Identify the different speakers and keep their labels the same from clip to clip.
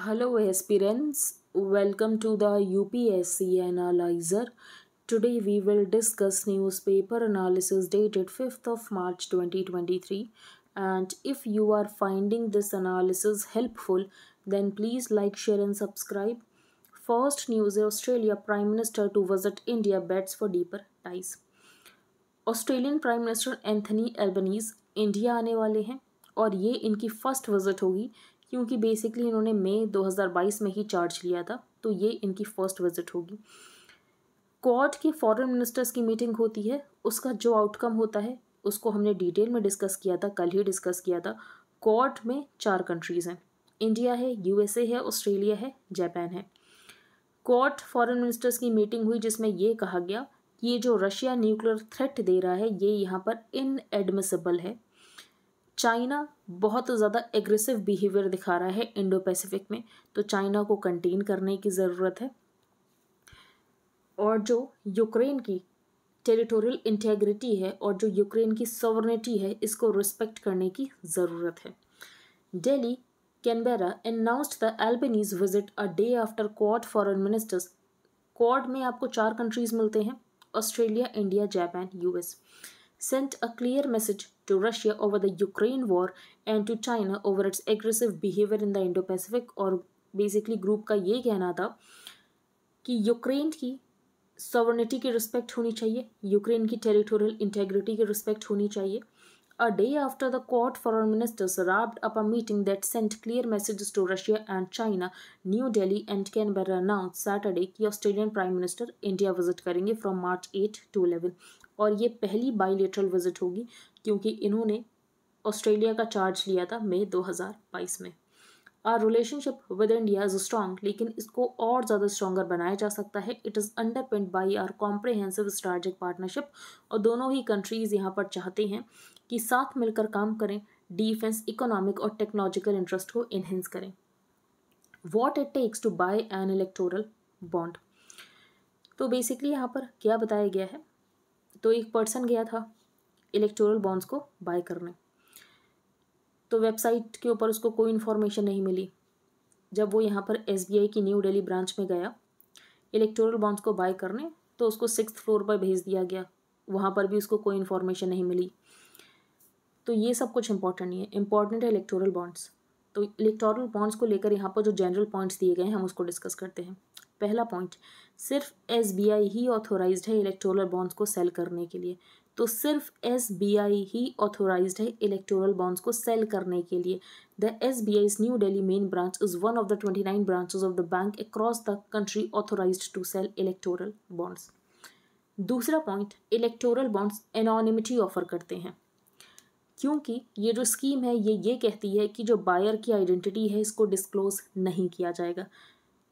Speaker 1: Hello aspirants, welcome to the UPSC Analyzer. Today we will discuss newspaper analysis dated 5th of March 2023 and if you are finding this analysis helpful then please like, share and subscribe. First news Australia Prime Minister to visit India bets for deeper ties. Australian prime minister Anthony Albanese India आने वाले हैं और ये इनकी first visit होगी क्योंकि basically इन्होंने मई 2022 में ही चार्ज लिया था तो ये इनकी फर्स्ट विजिट होगी क्वाड के फॉरेन मिनिस्टर्स की मीटिंग होती है उसका जो आउटकम होता है उसको हमने डिटेल में डिस्कस किया था कल ही डिस्कस किया था क्वाड में चार कंट्रीज़ हैं इंडिया है यूएसए है ऑस्ट्रेलिया है जापान है क्वाड फॉरेन मिनिस्टर्स की मीटिंग हुई जिसमें ये कहा गया कि ये जो रशिया न्यूक्लियर थ्रेट दे रहा है ये यहाँ पर इनएडमिसिबल है चाइना बहुत ज़्यादा एग्रेसिव बिहेवियर दिखा रहा है इंडो पैसिफिक में तो चाइना को कंटेन करने की ज़रूरत है और जो यूक्रेन की टेरिटोरियल इंटेग्रिटी है और जो यूक्रेन की सॉवर्निटी है इसको रिस्पेक्ट करने की ज़रूरत है daily Canberra announced the Albanese visit a day after Quad foreign ministers Quad में आपको चार कंट्रीज़ मिलते हैं Australia India Japan US sent a clear message to Russia over the Ukraine war and to China over its aggressive behavior in the Indo Pacific और basically group का ये कहना था कि यूक्रेन की सॉवर्निटी की रिस्पेक्ट होनी चाहिए यूक्रेन की टेरिटोरियल इंटेग्रिटी की रिस्पेक्ट होनी चाहिए A day after the court, foreign ministers wrapped up a meeting that sent clear messages to Russia and China. New Delhi and Canberra announced Saturday कि Australian prime minister India visit करेंगे from March 8 to 11 और ये पहली bilateral visit होगी क्योंकि इन्होंने Australia का charge लिया था मई 2022 में our relationship with India is strong लेकिन इसको और ज़्यादा स्ट्रॉगर बनाया जा सकता है it is underpinned by our comprehensive strategic partnership और दोनों ही कंट्रीज़ यहाँ पर चाहते हैं कि साथ मिलकर काम करें डिफेंस इकोनॉमिक और टेक्नोलॉजिकल इंटरेस्ट को इनहेंस करें what it takes to buy an electoral bond तो बेसिकली यहाँ पर क्या बताया गया है तो एक पर्सन गया था इलेक्टोरल बॉन्ड्स को बाय करने तो वेबसाइट के ऊपर उसको कोई इन्फॉर्मेशन नहीं मिली जब वो यहाँ पर एस की न्यू दिल्ली ब्रांच में गया इलेक्टोरल बॉन्ड्स को बाय करने तो उसको सिक्स फ्लोर पर भेज दिया गया वहाँ पर भी उसको कोई इन्फॉर्मेशन नहीं मिली तो ये सब कुछ इंपॉर्टेंट नहीं है इंपॉर्टेंट है इलेक्टोरल बॉन्ड्स तो इलेक्टोरल बॉन्ड्स को लेकर यहाँ पर जो जनरल पॉइंट्स दिए गए हैं हम उसको डिस्कस करते हैं पहला पॉइंट सिर्फ एस ही ऑथोराइज है इलेक्टोरल बॉन्ड्स को सेल करने के लिए तो सिर्फ एस ही ऑथोराइज है इलेक्टोरल बॉन्ड्स को सेल करने के लिए the S B I's new Delhi main branch is one of the twenty nine branches of the bank across the country authorised to sell electoral bonds दूसरा point electoral bonds anonymity offer करते हैं क्योंकि ये जो scheme है ये ये कहती है कि जो बायर की आइडेंटिटी है इसको डिस्क्लोज नहीं किया जाएगा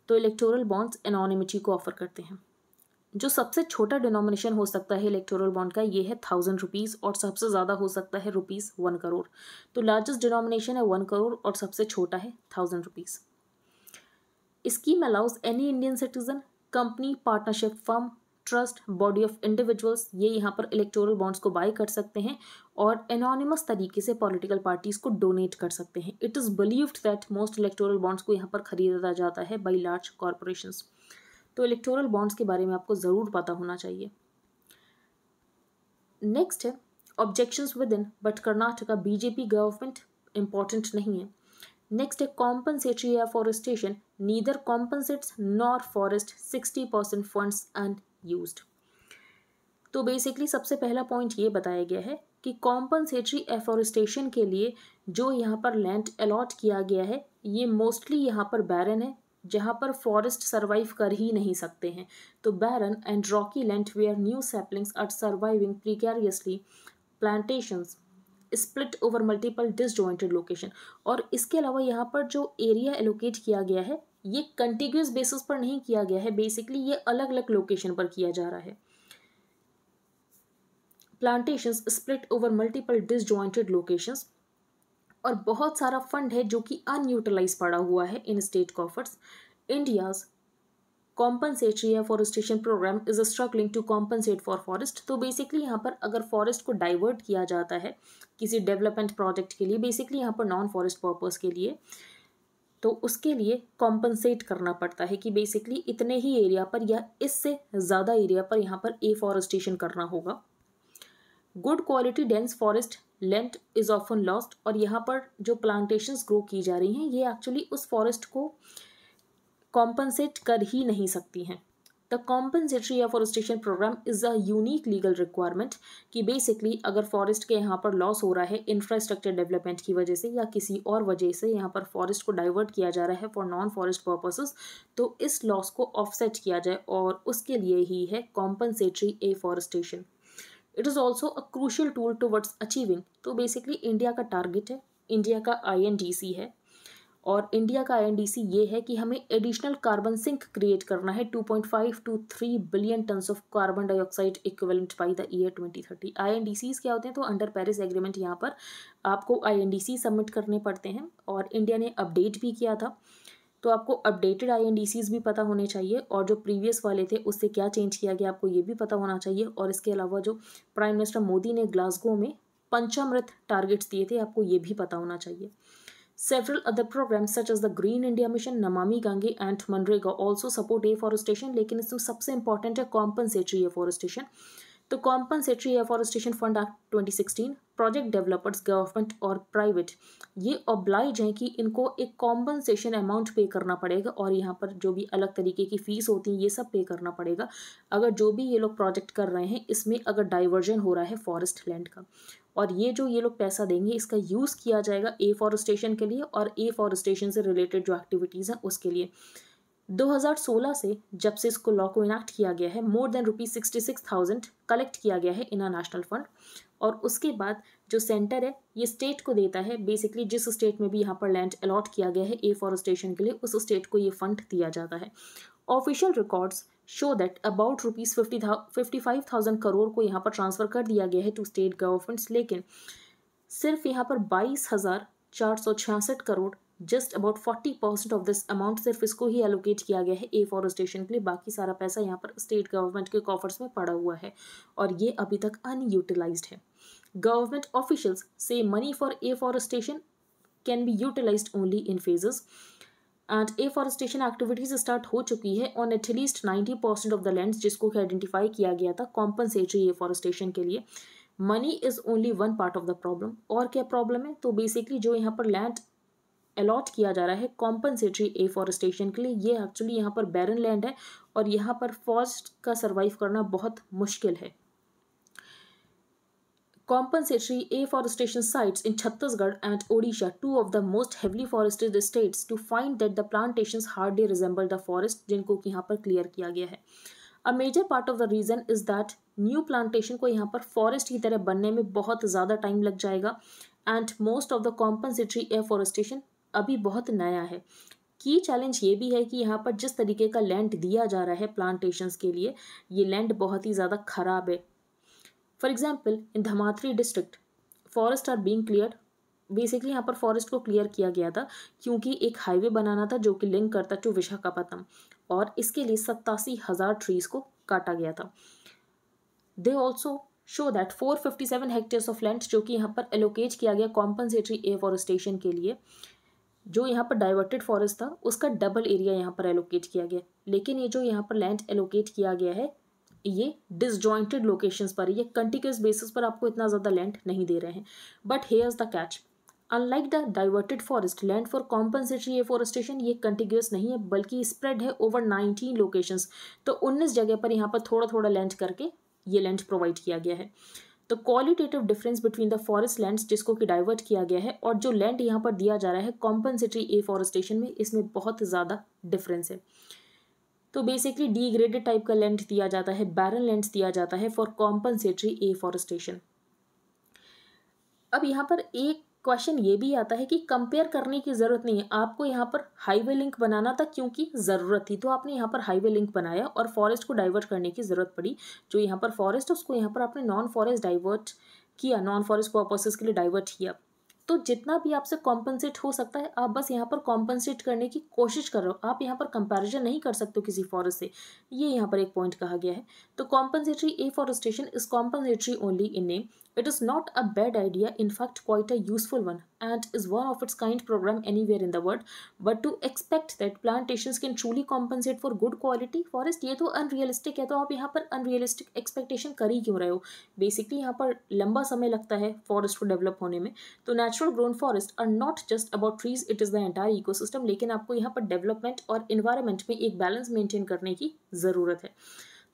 Speaker 1: तो इलेक्टोरल बॉन्ड्स एनोनिमिटी को ऑफर करते हैं जो सबसे छोटा डिनोमिनेशन हो सकता है इलेक्टोरल बॉन्ड का ये है थाउजेंड रुपीज़ और सबसे ज़्यादा हो सकता है रुपीज़ वन करोड़ तो लार्जेस्ट डिनोमिनेशन है वन करोड़ और सबसे छोटा है thousand rupees scheme allows any Indian citizen company partnership firm trust body of individuals ये यहाँ पर इलेक्टोरल बॉन्ड्स को बाय कर सकते हैं और एनोनिमस तरीके से पॉलिटिकल पार्टीज को डोनेट कर सकते हैं it is believed that most electoral bonds को यहाँ पर खरीदा जाता है बाई लार्ज कॉरपोरेशन तो इलेक्टोरल बॉन्ड्स के बारे में आपको ज़रूर पता होना चाहिए नेक्स्ट है objections within but Karnataka BJP government important नहीं है नेक्स्ट है compensatory afforestation neither compensates nor forest sixty percent funds and use तो बेसिकली सबसे पहला पॉइंट ये बताया गया है कि कॉम्पनसेटरी एफोरेस्टेशन के लिए जो यहाँ पर लैंड अलॉट किया गया है ये मोस्टली यहाँ पर बैरन है जहाँ पर फॉरेस्ट सर्वाइव कर ही नहीं सकते हैं तो barren and rocky land where new saplings are surviving precariously plantations split over multiple disjointed location और इसके अलावा यहाँ पर जो एरिया एलोकेट किया गया है ये कंटिग्यूस बेसिस पर नहीं किया गया है बेसिकली ये अलग अलग लोकेशन पर किया जा रहा है plantations split over multiple disjointed locations और बहुत सारा फंड है जो कि अनयूटिलाइज पड़ा हुआ है in state coffers India's compensatory forestation programme is struggling to compensate for forest तो बेसिकली यहाँ पर अगर फॉरेस्ट को डाइवर्ट किया जाता है किसी डेवलपमेंट प्रोजेक्ट के लिए बेसिकली यहाँ पर नॉन फॉरेस्ट पर्पज़ के लिए तो उसके लिए कॉम्पनसेट करना पड़ता है कि बेसिकली इतने ही एरिया पर या इससे ज़्यादा एरिया पर यहाँ पर ए फॉरेस्टेशन करना होगा good quality dense forest length is often lost और यहाँ पर जो प्लांटेशंस ग्रो की जा रही हैं ये एक्चुअली उस फॉरेस्ट को कॉम्पनसेट कर ही नहीं सकती हैं the compensatory afforestation program is a unique legal requirement कि basically अगर forest के यहाँ पर loss हो रहा है infrastructure development की वजह से या किसी और वजह से यहाँ पर forest को divert किया जा रहा है for non forest purposes तो इस loss को offset किया जाए और उसके लिए ही है compensatory afforestation it is also a crucial tool towards achieving तो basically India का target है India का आई है और इंडिया का एनडीसी ये है कि हमें एडिशनल कार्बन सिंक क्रिएट करना है 2.5 two three billion tons of carbon dioxide equivalent by the year 2030 INDCs क्या होते हैं तो अंडर पेरिस एग्रीमेंट यहाँ पर आपको आईएनडीसी सबमिट करने पड़ते हैं और इंडिया ने अपडेट भी किया था तो आपको अपडेटेड आई भी पता होने चाहिए और जो प्रीवियस वाले थे उससे क्या चेंज किया गया आपको ये भी पता होना चाहिए और इसके अलावा जो प्राइम मिनिस्टर मोदी ने ग्लासगो में पंचामृत टारगेट्स दिए थे आपको ये भी पता होना चाहिए Several other programs such as the Green India Mission, Namami Gange and Manrega also support afforestation लेकिन इसमें सबसे इंपॉर्टेंट है कॉम्पनसेटरी एफोरेस्टेशन तो compensatory afforestation fund act 2016 project developers government और प्राइवेट ये ऑब्लाइज हैं कि इनको एक कॉम्पनसेशन अमाउंट पे करना पड़ेगा और यहाँ पर जो भी अलग तरीके की फ़ीस होती है ये सब पे करना पड़ेगा अगर जो भी ये लोग प्रोजेक्ट कर रहे हैं इसमें अगर डाइवर्जन हो रहा है फॉरेस्ट लैंड का और ये जो ये लोग पैसा देंगे इसका यूज़ किया जाएगा ए फॉरेस्टेशन के लिए और ए फॉरेस्टेशन से रिलेटेड जो एक्टिविटीज़ हैं उसके लिए 2016 से जब से इसको लॉ को इनैक्ट किया गया है more than rupees sixty six thousand collect किया गया है इना नेशनल फंड और उसके बाद जो सेंटर है ये स्टेट को देता है बेसिकली जिस स्टेट में भी यहाँ पर लैंड अलॉट किया गया है ए फॉरेस्टेशन के लिए उस स्टेट को ये फंड दिया जाता है official records show that about rupees fifty fifty five thousand crore को यहाँ पर ट्रांसफ़र कर दिया गया है टू स्टेट गवर्नमेंट्स लेकिन सिर्फ यहाँ पर बाईस हज़ार चार सौ छियासठ crore just about forty percent of this amount सिर्फ इसको ही एलोकेट किया गया है ए फॉरेस्टेशन के लिए बाकी सारा पैसा यहाँ पर स्टेट गवर्नमेंट के कॉफर्स में पड़ा हुआ है और ये अभी तक अनयूटिलाइज है गवर्नमेंट ऑफिशियल्स से money for afforestation can be utilised only in phases and afforestation activities start हो चुकी है on at least ninety percent of the land जिसको आइडेंटिफाई किया गया था कॉम्पनसेटरी एफॉरेस्टेशन के लिए money is only one part of the problem और क्या प्रॉब्लम है तो बेसिकली जो यहाँ पर लैंड अलॉट किया जा रहा है कॉम्पनसेटरी एफॉरेस्टेशन के लिए ये एक्चुअली यहाँ पर बैरन लैंड है और यहाँ पर फॉरेस्ट का सर्वाइव करना बहुत मुश्किल है compensatory afforestation sites in Chhattisgarh and Odisha, two of the most heavily forested states, to find that the plantations hardly resemble the forest जिनको कि यहाँ पर क्लियर किया गया है a major part of the reason is that new plantation को यहाँ पर फॉरेस्ट की तरह बनने में बहुत ज़्यादा टाइम लग जाएगा and most of the compensatory afforestation अभी बहुत नया है की चैलेंज ये भी है कि यहाँ पर जिस तरीके का लैंड दिया जा रहा है प्लांटेशंस के लिए ये लैंड बहुत ही ज़्यादा ख़राब है for example in Dhamtari district forest are being clear basically यहाँ पर फॉरेस्ट को क्लियर किया गया था क्योंकि एक हाईवे बनाना था जो कि लिंक करता टू विशाखापत्तनम और इसके लिए सत्तासी हज़ार ट्रीज को काटा गया था they also show that seven hectares of land जो कि यहाँ पर एलोकेट किया गया कॉम्पनसेटरी एफॉरेस्टेशन के लिए जो यहाँ पर डाइवर्टेड फॉरेस्ट था उसका डबल एरिया यहाँ पर एलोकेट किया गया लेकिन ये जो यहाँ पर लैंड एलोकेट किया गया है ये डिसजॉइंटेड लोकेशंस पर ये कंटिक्यूस बेसिस पर आपको इतना ज़्यादा लैंड नहीं दे रहे हैं but here is the catch unlike the diverted forest land for compensatory afforestation ये कंटिग्यूस नहीं है बल्कि स्प्रेड है ओवर नाइनटीन लोकेशंस तो उन्नीस जगह पर यहाँ पर थोड़ा थोड़ा लैंड करके ये लैंड प्रोवाइड किया गया है तो qualitative difference between the forest land जिसको कि डाइवर्ट किया गया है और जो लैंड यहाँ पर दिया जा रहा है कॉम्पनसेटरी एफॉरेस्टेशन में इसमें बहुत ज़्यादा डिफरेंस है तो बेसिकली डी ग्रेडेड टाइप का लैंड दिया जाता है बैरन लैंड दिया जाता है फॉर कॉम्पनसेटरी एफॉरेस्टेशन अब यहाँ पर एक क्वेश्चन ये भी आता है कि कंपेयर करने की ज़रूरत नहीं है आपको यहाँ पर हाईवे लिंक बनाना था क्योंकि ज़रूरत थी तो आपने यहाँ पर हाईवे लिंक बनाया और फॉरेस्ट को डाइवर्ट करने की ज़रूरत पड़ी जो यहाँ पर फॉरेस्ट उसको यहाँ पर आपने नॉन फॉरेस्ट डाइवर्ट किया नॉन फॉरेस्ट पर्पसेस के लिए डाइवर्ट किया तो जितना भी आपसे कॉम्पनसेट हो सकता है आप बस यहाँ पर कॉम्पनसेट करने की कोशिश कर रहे हो आप यहाँ पर कंपैरिजन नहीं कर सकते किसी फॉरेस्ट से ये यहाँ पर एक पॉइंट कहा गया है तो compensatory afforestation is compensatory only in name It is not a bad idea, in fact quite a useful one and is one of its kind program anywhere in the world. But to expect that plantations can truly compensate for good quality forest ये तो unrealistic है तो आप यहाँ पर unrealistic expectation कर ही क्यों रहे हो Basically यहाँ पर लंबा समय लगता है forest को develop होने में तो natural grown forest are not just about trees it is the entire ecosystem लेकिन आपको यहाँ पर development और environment में एक balance maintain करने की ज़रूरत है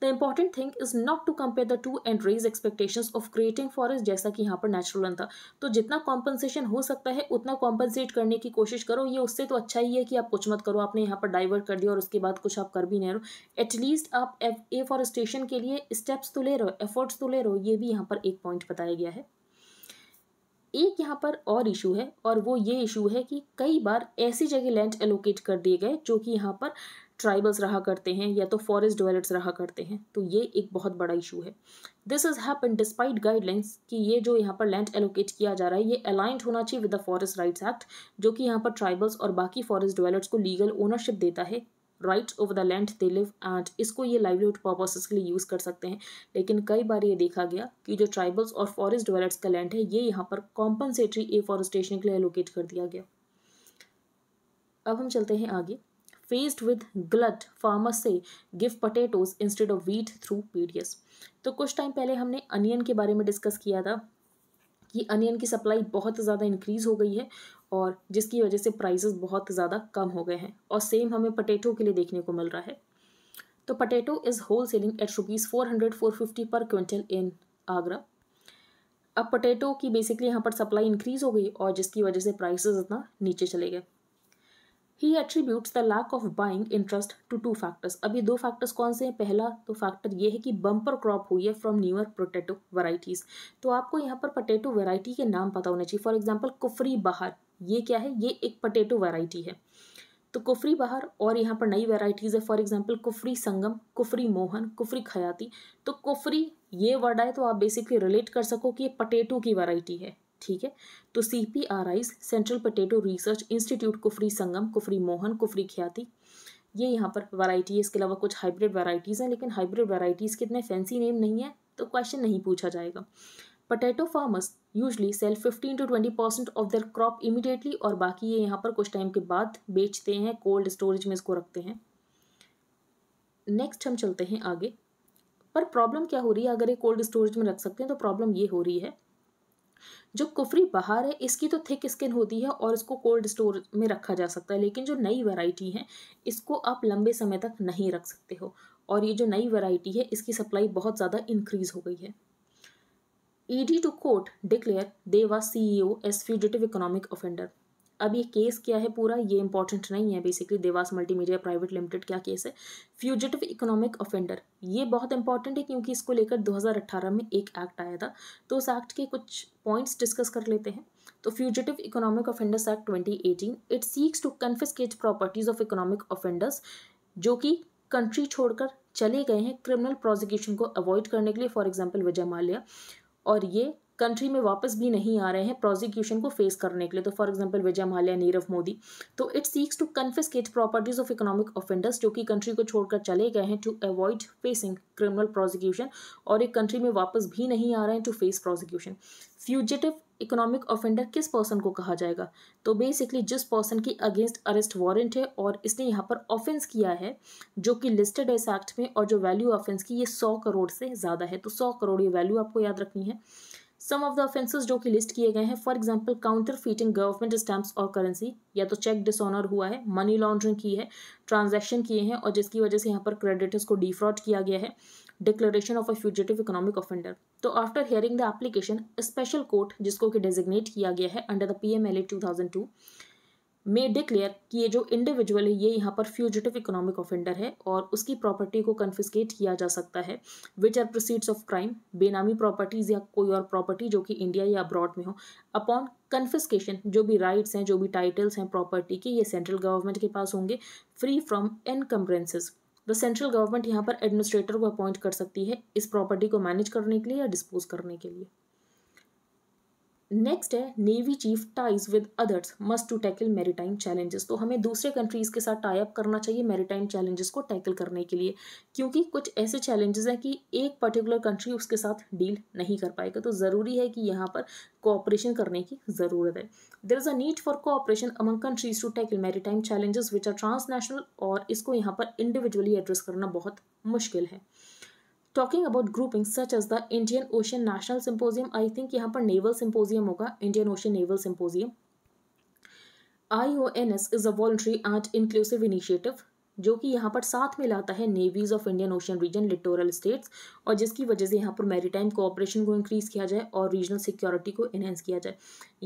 Speaker 1: the important thing is not to compare the two and raise expectations of creating forest जैसा कि यहाँ पर नेचुरल वन था तो जितना कॉम्पनसेशन हो सकता है उतना कॉम्पनसेट करने की कोशिश करो ये उससे तो अच्छा ही है कि आप कुछ मत करो आपने यहाँ पर डाइवर्ट कर दिया और उसके बाद कुछ आप कर भी नहीं रहो एटलीस्ट आप एफॉरेस्टेशन के लिए स्टेप्स तो ले रहे एफर्ट्स तो ले रहो ये भी यहाँ पर एक पॉइंट बताया गया है एक यहाँ पर और इशू है और वो ये इशू है कि कई बार ऐसी जगह लैंड एलोकेट कर दिए गए जो कि यहाँ पर ट्राइबल्स रहा करते हैं या तो फॉरेस्ट डिवेलट्स रहा करते हैं तो ये एक बहुत बड़ा इशू है this is happen despite guidelines कि ये जो यहाँ पर लैंड एलोकेट किया जा रहा है ये अलाइंट होना चाहिए with the forest rights act जो कि यहाँ पर ट्राइबल्स और बाकी फॉरेस्ट डिवेलट्स को लीगल ओनरशिप देता है rights over the land they live and इसको ये लाइवलीहुड पर्पसेस के लिए यूज़ कर सकते हैं लेकिन कई बार ये देखा गया कि जो ट्राइबल्स और फॉरेस्ट डिवेलट्स का लैंड है ये यहाँ पर कॉम्पनसेटरी एफॉरेस्टेशन के लिए एलोकेट कर दिया गया अब हम चलते हैं आगे फेस्ड विद ग्लट फार्मर्स से give potatoes instead of wheat through PDS तो कुछ टाइम पहले हमने अनियन के बारे में डिस्कस किया था कि अनियन की सप्लाई बहुत ज़्यादा इंक्रीज़ हो गई है और जिसकी वजह से प्राइसेस बहुत ज़्यादा कम हो गए हैं और सेम हमें पटेटो के लिए देखने को मिल रहा है तो potato is wholesaling at rupees four hundred four fifty per quintal in Agra अब पटेटो की बेसिकली यहाँ पर सप्लाई इंक्रीज़ हो गई और जिसकी वजह से प्राइसेस इतना नीचे चले गए ही attributes the lack of buying interest to two factors अभी दो फैक्टर्स कौन से हैं पहला तो फैक्टर ये है कि बम्पर क्रॉप हुई है फ्रॉम न्यूअर पोटैटो वराइटीज़ तो आपको यहाँ पर पोटैटो वैरायटी के नाम पता होना चाहिए फॉर एग्जाम्पल कुफरी बहार ये क्या है ये एक पोटैटो वराइटी है तो कुफरी बहार और यहाँ पर नई वेराइटीज़ है फॉर एग्जाम्पल कुफरी संगम कुफरी मोहन कुफरी खयाती तो कुफरी ये वर्ड आए तो आप बेसिकली रिलेट कर सको कि ये पटेटो की वैरायटी है ठीक है तो C P R I's central potato research institute Kufri Sangam Kufri Mohan Kufri Khyati ये यहाँ पर वैरायटी है इसके अलावा कुछ हाइब्रिड वैरायटीज़ हैं लेकिन हाइब्रिड वैरायटीज़ के इतने फैंसी नेम नहीं है तो क्वेश्चन नहीं पूछा जाएगा potato farmers usually sell fifteen to twenty percent of their crop immediately और बाकी ये यहाँ पर कुछ टाइम के बाद बेचते हैं कोल्ड स्टोरेज में इसको रखते हैं नेक्स्ट हम चलते हैं आगे पर प्रॉब्लम क्या हो रही है अगर ये कोल्ड स्टोरेज में रख सकते हैं तो प्रॉब्लम ये हो रही है जो कुफरी बहार है इसकी तो थिक स्किन होती है और इसको कोल्ड स्टोर में रखा जा सकता है लेकिन जो नई वैरायटी है इसको आप लंबे समय तक नहीं रख सकते हो और ये जो नई वैरायटी है इसकी सप्लाई बहुत ज़्यादा इंक्रीज़ हो गई है ED to court declare Devas ओ एस फ्यूजिटिव इकोनॉमिक ऑफेंडर अब ये केस क्या है पूरा ये इंपॉर्टेंट नहीं है basically Devas multimedia private limited क्या केस है फ्यूजिटिव इकोनॉमिक ऑफेंडर ये बहुत इंपॉर्टेंट है क्योंकि इसको लेकर 2018 में एक एक्ट आया था तो उस एक्ट के कुछ पॉइंट्स डिस्कस कर लेते हैं तो fugitive economic offenders act twenty it seeks to confiscate properties of economic offenders जो कि कंट्री छोड़कर चले गए हैं क्रिमिनल प्रोसिक्यूशन को अवॉइड करने के लिए फॉर एग्जाम्पल विजय माल्या और ये कंट्री में वापस भी नहीं आ रहे हैं प्रोसिक्यूशन को फेस करने के लिए तो फॉर एग्जाम्पल विजय माल्या नीरव मोदी तो it seeks to confiscate properties of economic offenders जो कि कंट्री को छोड़कर चले गए हैं to avoid facing criminal prosecution और एक कंट्री में वापस भी नहीं आ रहे हैं to face prosecution fugitive economic offender किस पर्सन को कहा जाएगा तो बेसिकली जिस पर्सन की अगेंस्ट अरेस्ट वारंट है और इसने यहाँ पर ऑफेंस किया है जो कि लिस्टेड है इस एक्ट में और जो वैल्यू ऑफेंस की ये सौ करोड़ से ज़्यादा है तो सौ करोड़ ये वैल्यू आपको याद रखनी है सम ऑफ द ऑफेंसेस जो कि लिस्ट किए गए हैं for example counterfeiting government stamps और करेंसी या तो चेक डिसऑनर हुआ है मनी लॉन्ड्रिंग की है ट्रांजैक्शन किए हैं और जिसकी वजह से यहाँ पर क्रेडिटर्स को डिफ्रॉड किया गया है declaration of a fugitive economic offender तो after hearing the application special court जिसको कि डेजिग्नेट किया गया है under the P M L A two thousand two may declare कि ये जो इंडिविजुअल है ये यहाँ पर फ्यूजिटिव इकोनॉमिक ऑफेंडर है और उसकी प्रॉपर्टी को कन्फिस्केट किया जा सकता है which are proceeds of crime benami properties या कोई और प्रॉपर्टी जो कि इंडिया या अब्रॉड में हो अपॉन कन्फिस्केशन जो भी राइट्स हैं जो भी टाइटल्स हैं प्रॉपर्टी के ये सेंट्रल गवर्नमेंट के पास होंगे free from encumbrances the central government यहाँ पर एडमिनिस्ट्रेटर को अपॉइंट कर सकती है इस प्रॉपर्टी को मैनेज करने के लिए या डिस्पोज करने के लिए नेक्स्ट है navy chief ties with others must to tackle maritime challenges तो हमें दूसरे कंट्रीज के साथ टाई अप करना चाहिए मेरीटाइम चैलेंजेस को टैकल करने के लिए क्योंकि कुछ ऐसे चैलेंजेस हैं कि एक पर्टिकुलर कंट्री उसके साथ डील नहीं कर पाएगा तो ज़रूरी है कि यहाँ पर कोऑपरेशन करने की ज़रूरत है there is a need for cooperation among countries to tackle maritime challenges which are transnational और इसको यहाँ पर इंडिविजुअली एड्रेस करना बहुत मुश्किल है talking about grouping such as the Indian ocean national symposium I think यहाँ पर नेवल सिम्पोजियम होगा Indian ocean naval symposium I O N S is a voluntary and inclusive initiative जो कि यहाँ पर साथ में लाता है navies of Indian ocean region littoral states और जिसकी वजह से यहाँ पर मेरीटाइम कोऑपरेशन को इंक्रीज किया जाए और रीजनल सिक्योरिटी को इन्हेंस किया जाए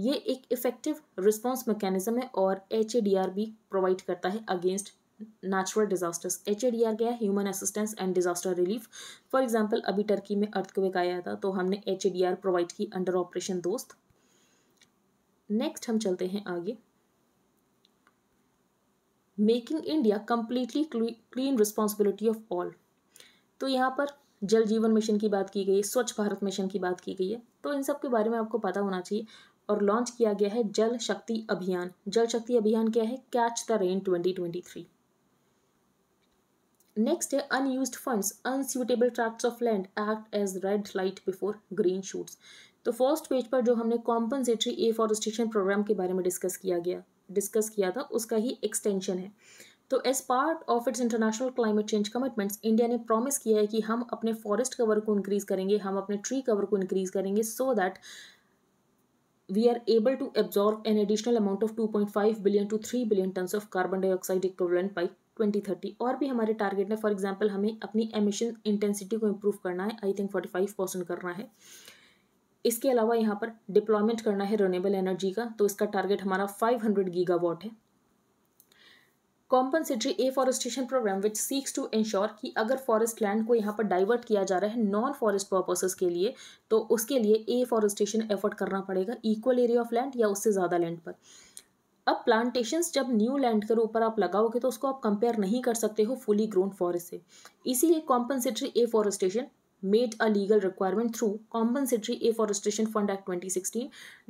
Speaker 1: ये एक इफेक्टिव रिस्पॉन्स मैकेनिज्म है और H A D R provide करता है against natural disasters H A D क्या है human assistance and disaster relief for example अभी टर्की में अर्थ क्वेक आया था तो हमने H A D R provide की अंडर ऑपरेशन दोस्त नेक्स्ट हम चलते हैं आगे making India completely clean responsibility of all तो यहाँ पर जल जीवन मिशन की बात की गई है स्वच्छ भारत मिशन की बात की गई है तो इन सब के बारे में आपको पता होना चाहिए और लॉन्च किया गया है जल शक्ति अभियान जल शक्ति अभियान क्या है catch the rain twenty twenty three next है unused funds unsuitable tracts of land act as red light before green shoots तो फर्स्ट पेज पर जो हमने कॉम्पनसेटरी एफॉरेस्टेशन प्रोग्राम के बारे में डिस्कस किया गया डिस्कस किया था उसका ही एक्सटेंशन है तो as part of its international climate change commitments India ने प्रॉमिस किया है कि हम अपने फॉरेस्ट कवर को इंक्रीज करेंगे हम अपने ट्री कवर को इंक्रीज करेंगे so that we are able to absorb an additional amount of two point five billion to three billion ton of carbon dioxide equivalent by twenty thirty और भी हमारे target है for example हमें अपनी emission intensity को improve करना है I think forty five percent करना है इसके अलावा यहाँ पर डिप्लॉयमेंट करना है रिनेबल एनर्जी का तो इसका टारगेट हमारा फाइव हंड्रेड वॉट है compensatory afforestation programme which seeks to ensure कि अगर फॉरेस्ट लैंड को यहाँ पर डाइवर्ट किया जा रहा है नॉन फॉरेस्ट पर्पसेस के लिए तो उसके लिए एफॉरेस्टेशन एफर्ट करना पड़ेगा इक्वल एरिया ऑफ लैंड या उससे ज़्यादा लैंड पर अब प्लांटेशंस जब न्यू लैंड के ऊपर आप लगाओगे तो उसको आप कंपेयर नहीं कर सकते हो फुली ग्रोन फॉरेस्ट से इसीलिए compensatory afforestation legal requirement through compensatory afforestation fund act twenty 2016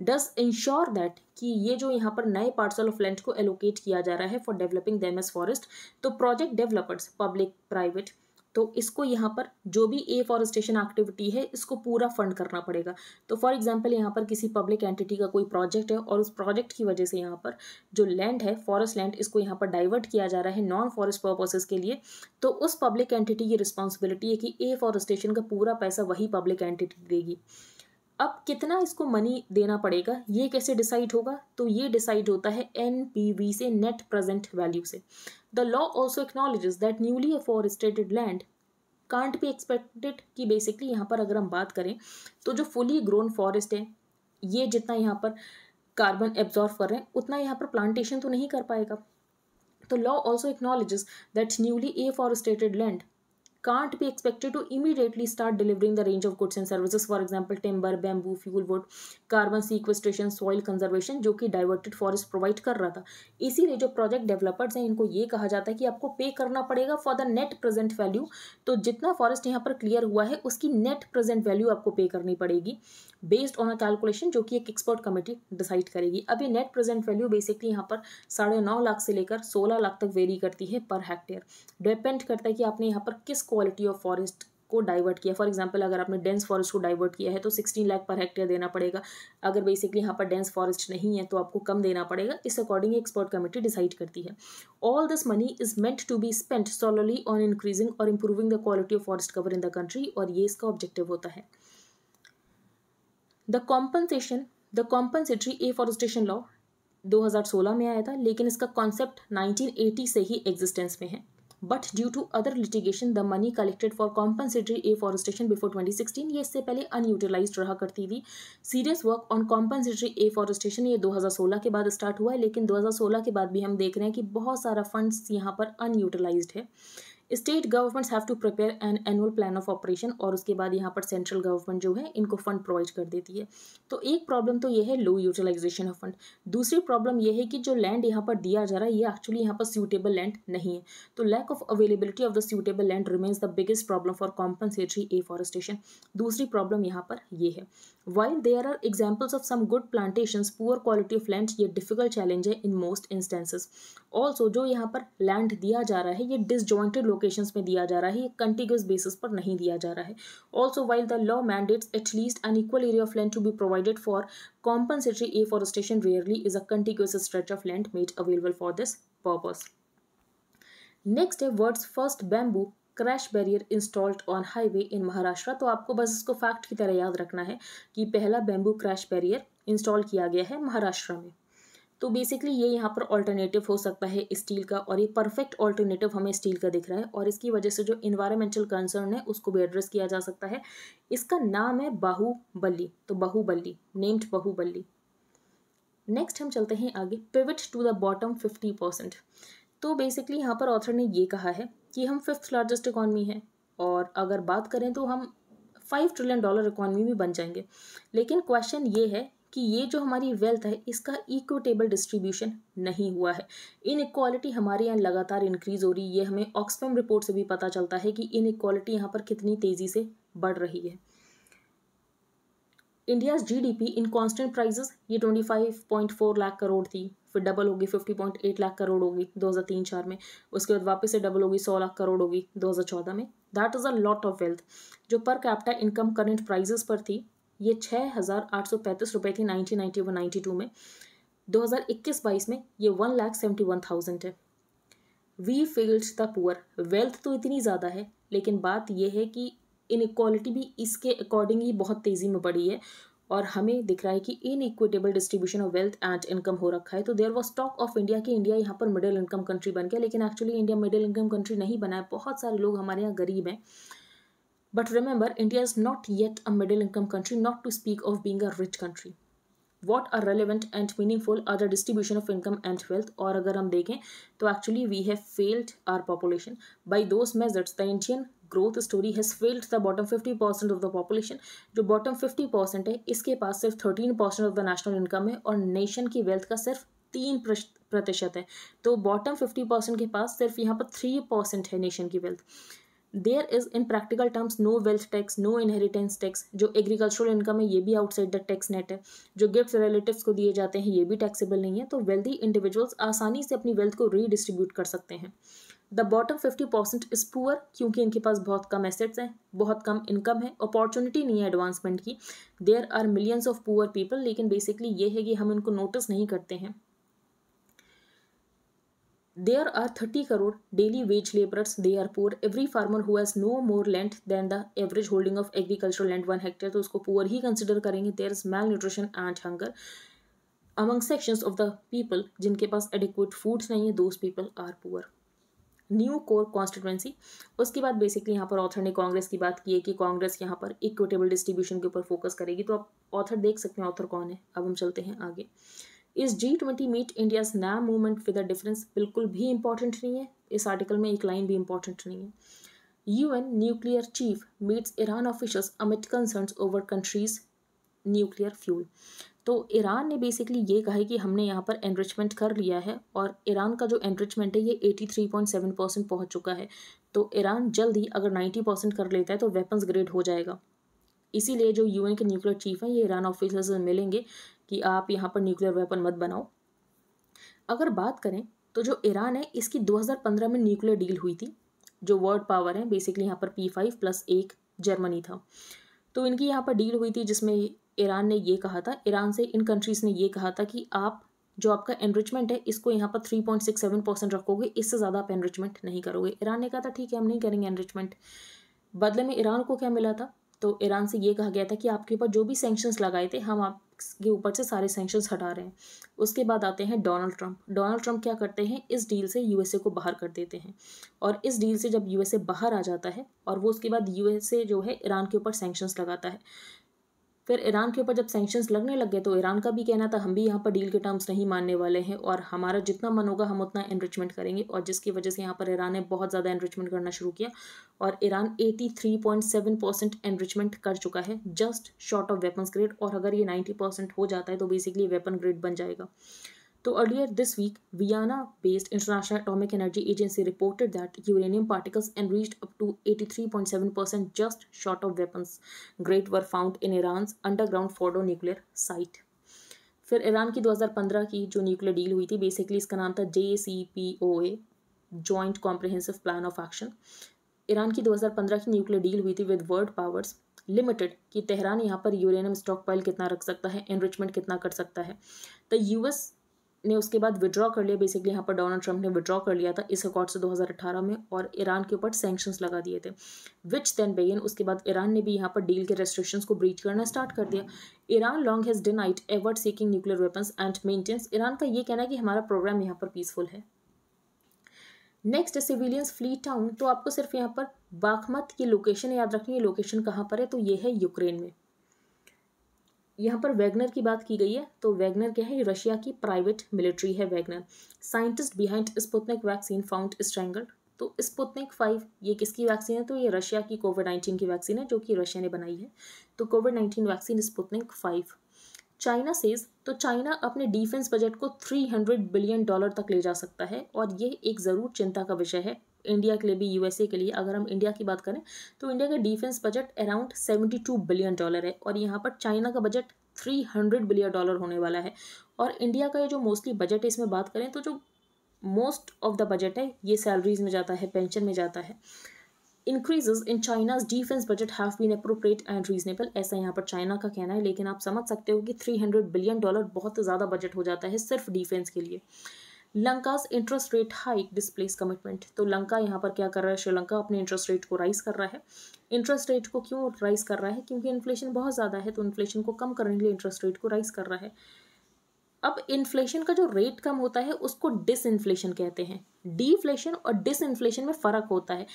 Speaker 1: does ensure that कि ये जो यहाँ पर नए पार्सल ऑफ लैंड को एलोकेट किया जा रहा है for developing them as forest तो प्रोजेक्ट डेवलपर्स पब्लिक प्राइवेट तो इसको यहाँ पर जो भी ए फॉरेस्टेशन एक्टिविटी है इसको पूरा फंड करना पड़ेगा तो फॉर एग्जांपल यहाँ पर किसी पब्लिक एंटिटी का कोई प्रोजेक्ट है और उस प्रोजेक्ट की वजह से यहाँ पर जो लैंड है फॉरेस्ट लैंड इसको यहाँ पर डाइवर्ट किया जा रहा है नॉन फॉरेस्ट पर्पसेज के लिए तो उस पब्लिक एंटिटी की रिस्पॉन्सिबिलिटी है कि ए फॉरेस्टेशन का पूरा पैसा वही पब्लिक एंटिटी देगी अब कितना इसको मनी देना पड़ेगा ये कैसे डिसाइड होगा तो ये डिसाइड होता है एन पी वी से नेट प्रेजेंट वैल्यू से the law also acknowledges that newly afforested land can't be expected कि बेसिकली यहाँ पर अगर हम बात करें तो जो फुली ग्रोन फॉरेस्ट है ये जितना यहाँ पर कार्बन एब्जॉर्व कर रहे हैं उतना यहाँ पर प्लांटेशन तो नहीं कर पाएगा तो law also acknowledges that newly a land can't be expected to immediately start delivering the range of goods and services for example timber bamboo fuel wood carbon sequestration soil conservation जो कि diverted forest provide कर रहा था इसीलिए जो project developers हैं इनको ये कहा जाता है कि आपको pay करना पड़ेगा for the net present value तो जितना forest यहाँ पर clear हुआ है उसकी net present value आपको pay करनी पड़ेगी बेस्ड ऑन अ कैलकुलेशन जो कि एक एक्सपर्ट कमेटी डिसाइड करेगी अभी ये नेट प्रेजेंट वैल्यू बेसिकली यहाँ पर साढ़े नौ लाख से लेकर सोलह लाख तक वेरी करती है पर हेक्टेयर डिपेंड करता है कि आपने यहाँ पर किस क्वालिटी ऑफ फॉरेस्ट को डाइवर्ट किया फॉर एग्जाम्पल अगर आपने डेंस फॉरेस्ट को डाइवर्ट किया है तो सिक्सटीन लाख पर हेक्टेयर देना पड़ेगा अगर बेसिकली यहाँ पर डेंस फॉरेस्ट नहीं है तो आपको कम देना पड़ेगा इस अकॉर्डिंग एक्सपर्ट कमेटी डिसाइड करती है all this money is meant to be spent solely on increasing और improving the quality of forest cover in the country और ये इसका ऑब्जेक्टिव होता है the compensation the compensatory afforestation law 2016 में आया था लेकिन इसका कॉन्सेप्ट 1980 से ही एग्जिस्टेंस में है but due to other litigation the money collected for compensatory afforestation before 2016 ये इससे पहले अनयूटिलाइज रहा करती थी serious work on compensatory afforestation ये 2016 के बाद स्टार्ट हुआ है लेकिन 2016 के बाद भी हम देख रहे हैं कि बहुत सारा फंड्स यहाँ पर अनयूटिलाइज है state governments have to prepare an annual plan of operation और उसके बाद यहाँ पर सेंट्रल गवर्नमेंट जो है इनको फंड प्रोवाइड कर देती है तो एक प्रॉब्लम तो ये है लो यूटिलाइजेशन ऑफ फंड दूसरी प्रॉब्लम ये है कि जो लैंड यहाँ पर दिया जा रहा है ये एक्चुअली यहाँ पर सूटेबल लैंड नहीं है तो lack of availability of the suitable land remains the biggest problem for compensatory afforestation दूसरी प्रॉब्लम यहाँ पर ये है while there are examples of some good plantation poor quality of land ये डिफिकल्ट चैलेंज है इन मोस्ट इंस्टेंसेज ऑल्सो जो यहाँ पर लैंड दिया जा रहा है ये डिसजॉइंटेड लोकेशंस में दिया जा रहा है ये कंटिग्यूस बेसिस पर नहीं दिया जा रहा है also while the law mandates at least an equal area of land to be provided for compensatory afforestation rarely is a contiguous stretch of land made available for this purpose next है world's first bamboo crash barrier installed on highway in Maharashtra तो आपको बस इसको fact की तरह याद रखना है कि पहला बैम्बू क्रैश बैरियर इंस्टॉल किया गया है महाराष्ट्र में तो बेसिकली ये यहाँ पर ऑल्टरनेटिव हो सकता है स्टील का और ये परफेक्ट ऑल्टरनेटिव हमें स्टील का दिख रहा है और इसकी वजह से जो इन्वायरमेंटल कंसर्न है उसको भी एड्रेस किया जा सकता है इसका नाम है बाहुबली तो बाहुबली नेम्ड बाहुबली नेक्स्ट हम चलते हैं आगे pivot to the bottom fifty percent तो बेसिकली यहाँ पर ऑथर ने ये कहा है कि हम फिफ्थ लार्जेस्ट इकॉनमी है और अगर बात करें तो हम फाइव ट्रिलियन डॉलर इकॉनमी भी बन जाएंगे लेकिन क्वेश्चन ये है कि ये जो हमारी वेल्थ है इसका इक्विटेबल डिस्ट्रीब्यूशन नहीं हुआ है इन इक्वालिटी हमारे यहाँ लगातार इंक्रीज हो रही है ये हमें ऑक्सफर्म रिपोर्ट से भी पता चलता है कि इन इक्वालिटी यहाँ पर कितनी तेज़ी से बढ़ रही है India's GDP in constant prices ये 25.4 लाख करोड़ थी फिर डबल होगी 50.8 लाख करोड़ होगी 2003-4 में उसके बाद वापस से डबल होगी 100 लाख करोड़ होगी 2014 में that is a lot of wealth जो per capita income current prices पर थी ये छः हज़ार आठ सौ पैंतीस रुपये थी nineteen ninety one ninety two में दो हज़ार इक्कीस बाईस में ये one lakh seventy one thousand है we failed the poor wealth तो इतनी ज़्यादा है लेकिन बात यह है कि इनक्वालिटी भी इसके अकॉर्डिंग ही बहुत तेज़ी में बढ़ी है और हमें दिख रहा है कि inequitable distribution of wealth and income हो रखा है तो there was talk of India कि इंडिया यहाँ पर मिडिल इनकम कंट्री बन गया लेकिन actually India middle income country नहीं बना है बहुत सारे लोग हमारे यहाँ गरीब हैं But remember, India is not yet a middle income country, not to speak of being a rich country. What are relevant and meaningful are the distribution of income and wealth और अगर हम देखें तो actually we have failed our population by those measures the Indian growth story has failed the bottom fifty percent of the population जो bottom fifty percent है इसके पास सिर्फ thirteen percent of the national income है और nation की wealth का सिर्फ तीन प्रतिशत है तो बॉटम फिफ्टी परसेंट के पास सिर्फ यहाँ पर थ्री परसेंट है नेशन की wealth there is in practical terms no wealth tax no inheritance tax जो एग्रीकल्चरल इनकम है ये भी आउटसाइड द टैक्स नेट है जो गिफ्ट रिलेटिव्स को दिए जाते हैं ये भी टैक्सेबल नहीं है तो वेल्दी इंडिविजुअल्स आसानी से अपनी वेल्थ को रीडिस्ट्रीब्यूट कर सकते हैं the bottom fifty percent is poor क्योंकि इनके पास बहुत कम एसेट्स हैं बहुत कम इनकम है अपॉर्चुनिटी नहीं है एडवांसमेंट की there are millions of poor people लेकिन बेसिकली ये है कि हम इनको नोटिस नहीं करते हैं there are thirty crore daily wage labourers they are poor every farmer who has no more length than the average holding of agricultural land one hectare तो उसको पुअर ही कंसिडर करेंगे there is malnutrition and hunger among sections of the people जिनके पास adequate foods नहीं है those people are poor new core constituency उसके बाद बेसिकली यहाँ पर ऑथर ने कांग्रेस की बात की है कि कांग्रेस यहाँ पर इक्विटेबल डिस्ट्रीब्यूशन के ऊपर फोकस करेगी तो आप ऑथर देख सकते हैं ऑथर कौन है अब हम चलते हैं आगे इस जी ट्वेंटी मीट इंडिया नया मूवमेंट विद डिफरेंस बिल्कुल भी इंपॉर्टेंट नहीं है इस आर्टिकल में एक लाइन भी इंपॉर्टेंट नहीं है UN nuclear chief meets Iran officials amid concern over country's nuclear fuel तो ईरान ने बेसिकली ये कहा है कि हमने यहाँ पर एनरिचमेंट कर लिया है और ईरान का जो एनरिचमेंट है ये eighty three point seven percent पहुँच चुका है तो ईरान जल्द ही अगर नाइन्टी परसेंट कर लेता है तो वेपन्स ग्रेड हो जाएगा इसीलिए जो यूएन के न्यूक्लियर चीफ हैं ये ईरान ऑफिसर्स मिलेंगे कि आप यहाँ पर न्यूक्लियर वेपन मत बनाओ अगर बात करें तो जो ईरान है इसकी 2015 में न्यूक्लियर डील हुई थी जो वर्ल्ड पावर है बेसिकली यहाँ पर पी फाइव प्लस एक जर्मनी था तो इनकी यहाँ पर डील हुई थी जिसमें ईरान ने ये कहा था ईरान से इन कंट्रीज़ ने ये कहा था कि आप जो आपका एनरिचमेंट है इसको यहाँ पर three point six seven percent रखोगे इससे ज़्यादा आप एनरिचमेंट नहीं करोगे ईरान ने कहा था ठीक है हम नहीं करेंगे एनरिचमेंट बदले में ईरान को क्या मिला था तो ईरान से ये कहा गया था कि आपके ऊपर जो भी सेंक्शंस लगाए थे हम आप के ऊपर से सारे सेंक्शन हटा रहे हैं उसके बाद आते हैं डोनाल्ड ट्रंप डोनाल्ड ट्रंप क्या करते हैं इस डील से यूएसए को बाहर कर देते हैं और इस डील से जब यूएसए बाहर आ जाता है और वो उसके बाद यूएसए जो है ईरान के ऊपर सेंक्शन लगाता है फिर ईरान के ऊपर जब सेंक्शन लगने लग गए तो ईरान का भी कहना था हम भी यहाँ पर डील के टर्म्स नहीं मानने वाले हैं और हमारा जितना मन होगा हम उतना एनरिचमेंट करेंगे और जिसकी वजह से यहाँ पर ईरान ने बहुत ज़्यादा एनरिचमेंट करना शुरू किया और ईरान 83.7 परसेंट एनरिचमेंट कर चुका है just short of weapons grade और अगर ये नाइन्टी परसेंट हो जाता है तो बेसिकली वेपन ग्रेड बन जाएगा तो earlier this week Vienna based International Atomic Energy Agency reported that uranium particles and reached up to 83.7 percent just short of weapons grade were found in Iran underground Fordow nuclear site फिर Iran की 2015 की जो nuclear deal हुई थी basically इसका नाम था J C P O A Joint Comprehensive Plan of Action Iran की 2015 की न्यूक्लियर डील हुई थी विद वर्ल्ड पावर्स लिमिटेड कि तेहरान यहाँ पर यूरेनियम स्टॉक पाइल कितना रख सकता है एनरिचमेंट कितना कर सकता है द यूएस ने उसके बाद विड्रॉ कर लिया बेसिकली यहाँ पर डोनाल्ड ट्रंप ने विड्रॉ कर लिया था इस अकॉर्ड से 2018 में और ईरान के ऊपर सैंक्शंस लगा दिए थे विच देन बेगन उसके बाद ईरान ने भी यहाँ पर डील के रेस्ट्रिक्शंस को ब्रीच करना स्टार्ट कर दिया Iran long has denied ever seeking nuclear weapons and maintains Iran का ये कहना है कि हमारा प्रोग्राम यहाँ पर पीसफुल है नेक्स्ट सिविलियंस फ्ली टाउन तो आपको सिर्फ यहाँ पर बाखमत की लोकेशन याद रखनी है लोकेशन कहाँ पर है तो ये है यूक्रेन में यहाँ पर वैगनर की बात की गई है तो वैगनर क्या है रशिया की प्राइवेट मिलिट्री है Wagner scientist behind Sputnik vaccine found strangled तो स्पुतनिक फाइव ये किसकी वैक्सीन है तो ये रशिया की कोविड नाइन्टीन की वैक्सीन है जो कि रशिया ने बनाई है तो covid nineteen vaccine Sputnik five China says तो चाइना अपने डिफेंस बजट को थ्री बिलियन डॉलर तक ले जा सकता है और ये एक ज़रूर चिंता का विषय है इंडिया के लिए भी यूएसए के लिए अगर हम इंडिया की बात करें तो इंडिया का defence budget around seventy two billion dollar है और यहाँ पर चाइना का budget three hundred billion dollar होने वाला है और इंडिया का ये जो मोस्टली बजट है इसमें बात करें तो जो मोस्ट ऑफ द बजट है ये सैलरीज में जाता है पेंशन में जाता है increases in China's defence budget have been appropriate and reasonable ऐसा यहाँ पर चाइना का कहना है लेकिन आप समझ सकते हो कि थ्री हंड्रेड बिलियन डॉलर बहुत ज़्यादा बजट हो जाता है सिर्फ डिफेंस के लिए Lanka's interest rate hike displace commitment तो लंका यहाँ पर क्या कर रहा है श्रीलंका अपने इंटरेस्ट रेट को राइज कर रहा है इंटरेस्ट रेट को क्यों राइज कर रहा है क्योंकि इन्फ्लेशन बहुत ज़्यादा है तो इन्फ्लेशन को कम करने के लिए इंटरेस्ट रेट को राइज कर रहा है अब इन्फ्लेशन का जो रेट कम होता है उसको डिस इन्फ्लेशन कहते हैं डीफ्लेशन और डिस इन्फ्लेशन में फ़र्क होता है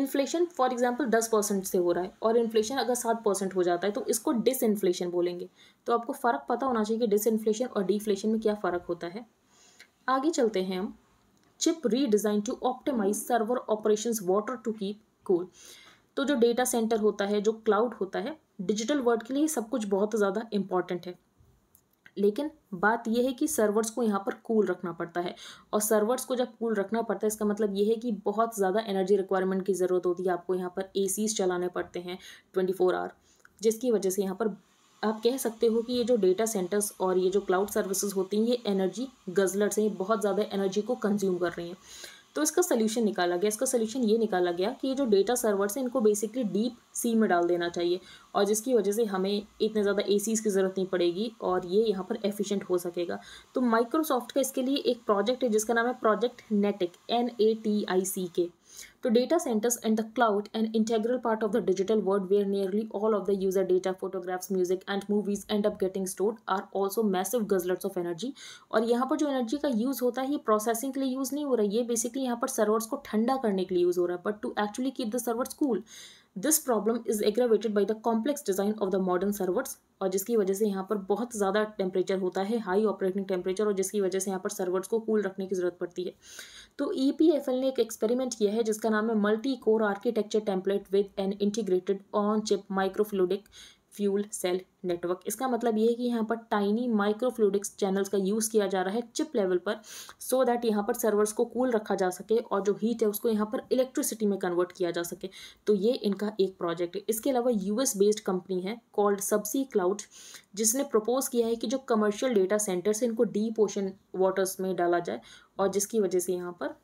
Speaker 1: इन्फ्लेशन फॉर एग्जाम्पल दस परसेंट से हो रहा है और इन्फ्लेशन अगर सात परसेंट हो जाता है तो इसको डिस इन्फ्लेशन बोलेंगे तो आपको फ़र्क पता होना चाहिए कि डिस इन्फ्लेशन और डीफ्लेशन में क्या फ़र्क होता है आगे चलते हैं हम chip redesign to optimise server operations water to keep cool तो जो डेटा सेंटर होता है जो क्लाउड होता है डिजिटल वर्ल्ड के लिए सब कुछ बहुत ज़्यादा इम्पॉर्टेंट है लेकिन बात यह है कि सर्वर्स को यहाँ पर कूल रखना पड़ता है और सर्वर्स को जब कूल रखना पड़ता है इसका मतलब यह है कि बहुत ज़्यादा एनर्जी रिक्वायरमेंट की ज़रूरत होती है आपको यहाँ पर ए चलाने पड़ते हैं ट्वेंटी फोर आवर जिसकी वजह से यहाँ पर आप कह सकते हो कि ये जो डेटा सेंटर्स और ये जो क्लाउड सर्विसेज होती हैं ये एनर्जी गजलर्स हैं बहुत ज़्यादा एनर्जी को कंज्यूम कर रही हैं तो इसका सलूशन निकाला गया इसका सलूशन ये निकाला गया कि ये जो डेटा सर्वर्स हैं इनको बेसिकली डीप सी में डाल देना चाहिए और जिसकी वजह से हमें इतने ज़्यादा ए की ज़रूरत नहीं पड़ेगी और ये यहाँ पर एफिशिएंट हो सकेगा तो माइक्रोसॉफ्ट का इसके लिए एक प्रोजेक्ट है जिसका नाम है project Natick N A T I C K तो data centres and the cloud and integral part of the digital world where nearly all of the user data photographs music and movies end up getting stored are also massive guzzlers of energy और यहाँ पर जो energy का use होता है ये processing के लिए यूज नहीं हो रहा है ये बेसिकली यहाँ पर सर्वर्स को ठंडा करने के लिए यूज हो रहा है but to actually keep the servers cool this problem is aggravated by the complex design of the modern servers और जिसकी वजह से यहाँ पर बहुत ज़्यादा टेम्परेचर होता है हाई ऑपरेटिंग टेम्परेचर और जिसकी वजह से यहाँ पर सर्वर्स को कूल रखने की ज़रूरत पड़ती है तो ई पी एफ एल ने एक एक्सपेरिमेंट किया है जिसका नाम है multi core architecture template with an integrated on chip microfluidic fuel cell network इसका मतलब ये है कि यहाँ पर टाइनी माइक्रोफ्लूडिक्स चैनल्स का यूज़ किया जा रहा है चिप लेवल पर सो so दैट यहाँ पर सर्वर्स को कूल रखा जा सके और जो हीट है उसको यहाँ पर इलेक्ट्रिसिटी में कन्वर्ट किया जा सके तो ये इनका एक प्रोजेक्ट है इसके अलावा यूएस बेस्ड कंपनी है कॉल्ड सबसी क्लाउड जिसने प्रपोज किया है कि जो कमर्शियल डेटा सेंटर्स से इनको डीप ओशन वाटर्स में डाला जाए और जिसकी वजह से यहाँ पर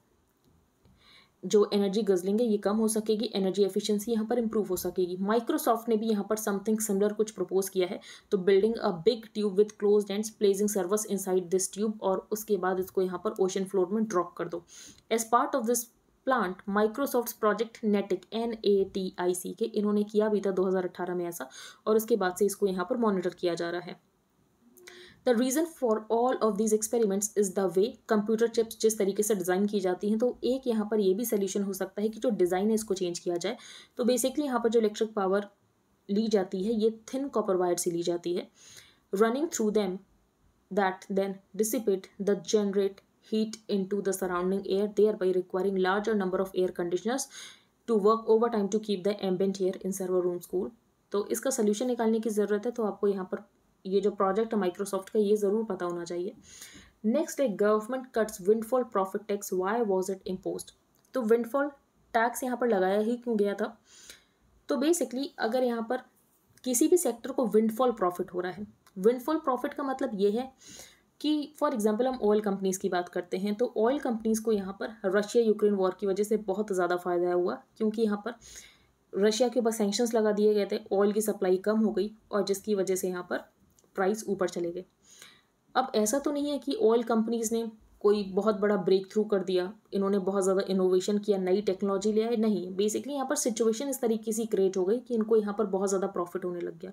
Speaker 1: जो एनर्जी गजलिंग है ये कम हो सकेगी एनर्जी एफिशिएंसी यहाँ पर इंप्रूव हो सकेगी माइक्रोसॉफ्ट ने भी यहाँ पर समथिंग सिमिलर कुछ प्रपोज किया है तो building a big tube with close ends placing servers inside this tube और उसके बाद इसको यहाँ पर ओशन फ्लोर में ड्रॉप कर दो as part of this plant Microsoft project Natick N A T I C K इन्होंने किया भी था दो में ऐसा और उसके बाद से इसको यहाँ पर मॉनिटर किया जा रहा है the reason for all of these experiments is the way computer chips जिस तरीके से डिज़ाइन की जाती हैं तो एक यहाँ पर ये भी सोल्यूशन हो सकता है कि जो डिज़ाइन है इसको चेंज किया जाए तो बेसिकली यहाँ पर जो इलेक्ट्रिक पावर ली जाती है ये थिन कॉपर वायर से ली जाती है running through them that then dissipate the generate heat into heat into the surrounding air thereby requiring number of air conditioners to work overtime to keep the ambient air in server rooms cool तो इसका solution निकालने की ज़रूरत है तो आपको यहाँ पर ये जो प्रोजेक्ट है माइक्रोसॉफ्ट का ये ज़रूर पता होना चाहिए नेक्स्ट है government cuts windfall profit tax why was it impose तो विंडफॉल टैक्स यहाँ पर लगाया ही क्यों गया था तो बेसिकली अगर यहाँ पर किसी भी सेक्टर को विंडफॉल प्रॉफिट हो रहा है विंडफॉल प्रॉफिट का मतलब ये है कि फॉर एग्जांपल हम ऑयल कंपनीज़ की बात करते हैं तो ऑयल कंपनीज़ को यहाँ पर रशिया यूक्रेन वॉर की वजह से बहुत ज़्यादा फ़ायदा हुआ क्योंकि यहाँ पर रशिया के ऊपर सेंक्शंस लगा दिए गए थे ऑयल की सप्लाई कम हो गई और जिसकी वजह से यहाँ पर प्राइस ऊपर चले गए अब ऐसा तो नहीं है कि ऑयल कंपनीज़ ने कोई बहुत बड़ा ब्रेक थ्रू कर दिया इन्होंने बहुत ज़्यादा इनोवेशन किया नई टेक्नोलॉजी लिया है नहीं बेसिकली यहाँ पर सिचुएशन इस तरीके से क्रिएट हो गई कि इनको यहाँ पर बहुत ज़्यादा प्रॉफिट होने लग गया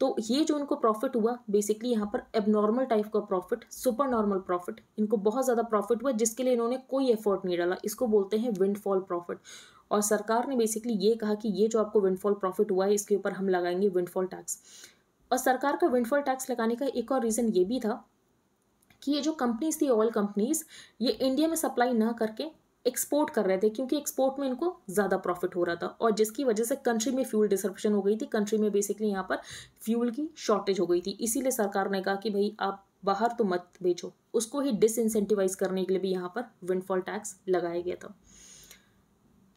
Speaker 1: तो ये जो इनको प्रॉफिट हुआ बेसिकली यहाँ पर एबनॉर्मल टाइप का प्रॉफिट सुपर नॉर्मल प्रॉफिट इनको बहुत ज़्यादा प्रॉफिट हुआ जिसके लिए इन्होंने कोई एफर्ट नहीं डाला इसको बोलते हैं विंडफॉल प्रॉफिट और सरकार ने बेसिकली ये कहा कि ये जो आपको विंडफॉल प्रॉफिट हुआ है इसके ऊपर हम लगाएंगे विंडफॉल टैक्स और सरकार का विंडफॉल टैक्स लगाने का एक और रीज़न ये भी था कि ये जो कंपनीज थी ऑयल कंपनीज ये इंडिया में सप्लाई ना करके एक्सपोर्ट कर रहे थे क्योंकि एक्सपोर्ट में इनको ज़्यादा प्रॉफिट हो रहा था और जिसकी वजह से कंट्री में फ्यूल डिसरप्शन हो गई थी कंट्री में बेसिकली यहाँ पर फ्यूल की शॉर्टेज हो गई थी इसीलिए सरकार ने कहा कि भाई आप बाहर तो मत बेचो उसको ही डिसइंसेंटिवाइज करने के लिए भी यहाँ पर विंडफॉल टैक्स लगाया गया था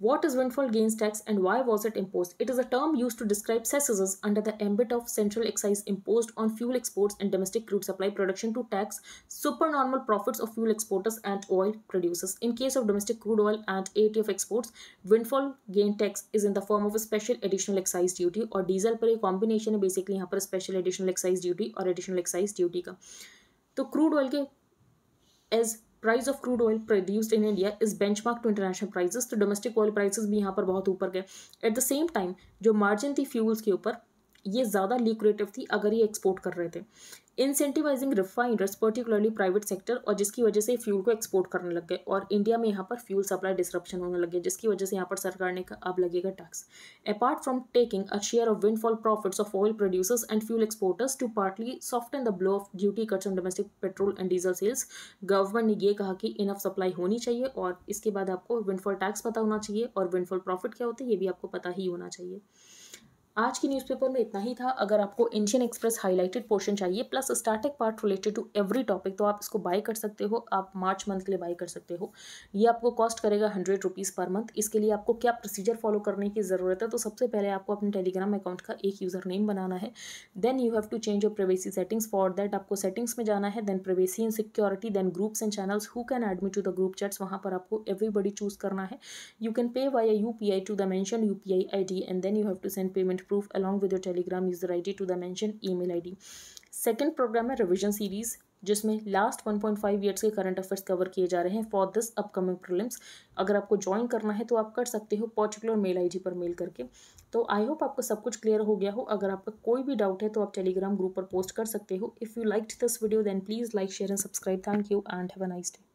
Speaker 1: What is windfall gains tax and why was it imposed? It is a term used to describe cesses under the ambit of central excise imposed on fuel exports and domestic crude supply production to tax supernormal profits of fuel exporters and oil producers. In case of domestic crude oil and ATF exports, windfall gain tax is in the form of a special additional excise duty or diesel per a combination. Basically, basically special additional excise duty or additional excise duty. Excise duty crude तो crude price of crude oil produced in India is benchmark to international prices तो domestic oil prices भी यहाँ पर बहुत ऊपर गए at the same time जो margin थी फ्यूल्स के ऊपर ये ज़्यादा लिक्रेटिव थी अगर ये एक्सपोर्ट कर रहे थे incentivising refiners particularly private sector और जिसकी वजह से फ्यूल को एक्सपोर्ट करने लग गए और इंडिया में यहाँ पर फ्यूल सप्लाई डिस्ट्रप्शन होने लगे जिसकी वजह से यहाँ पर सरकार ने अब लगेगा tax apart from taking a share of windfall profits of oil producers and fuel exporters to partly soften the blow of duty cuts on domestic petrol and diesel sales government ने यह कहा कि enough supply होनी चाहिए और इसके बाद आपको विंडफॉल टैक्स पता होना चाहिए और विंडफॉल प्रॉफिट क्या होते हैं ये भी आपको पता ही होना चाहिए आज की न्यूज़पेपर में इतना ही था अगर आपको इंडियन एक्सप्रेस हाईलाइटेड पोर्शन चाहिए plus starting part related to every topic तो आप इसको बाय कर सकते हो आप मार्च मंथ के लिए बाय कर सकते हो ये आपको कॉस्ट करेगा हंड्रेड रुपीज़ पर मंथ इसके लिए आपको क्या प्रोसीजर फॉलो करने की ज़रूरत है तो सबसे पहले आपको अपने टेलीग्राम अकाउंट का एक यूज़र नेम बनाना है then you have to change your privacy settings for that आपको सेटिंग्स में जाना है then privacy in security then groups and channels who can admit to the group chats वहाँ पर आपको एवरीबडी चूज़ करना है you can pay via U P I to the mention U P I I D and then you have to send payment payment proof along with your Telegram user ID to the mention email ID second program है revision series जिसमें last 1.5 point five years के current affairs cover किए जा रहे हैं for this upcoming problems अगर आपको join करना है तो आप कर सकते हो पर्टिकुलर मेल आईडी पर मेल करके तो आई होप आपको सब कुछ क्लियर हो गया हो अगर आपका कोई भी डाउट है तो आप टेलीग्राम ग्रुप पर पोस्ट कर सकते हो if you like this video then please like share and subscribe thank you and have a nice day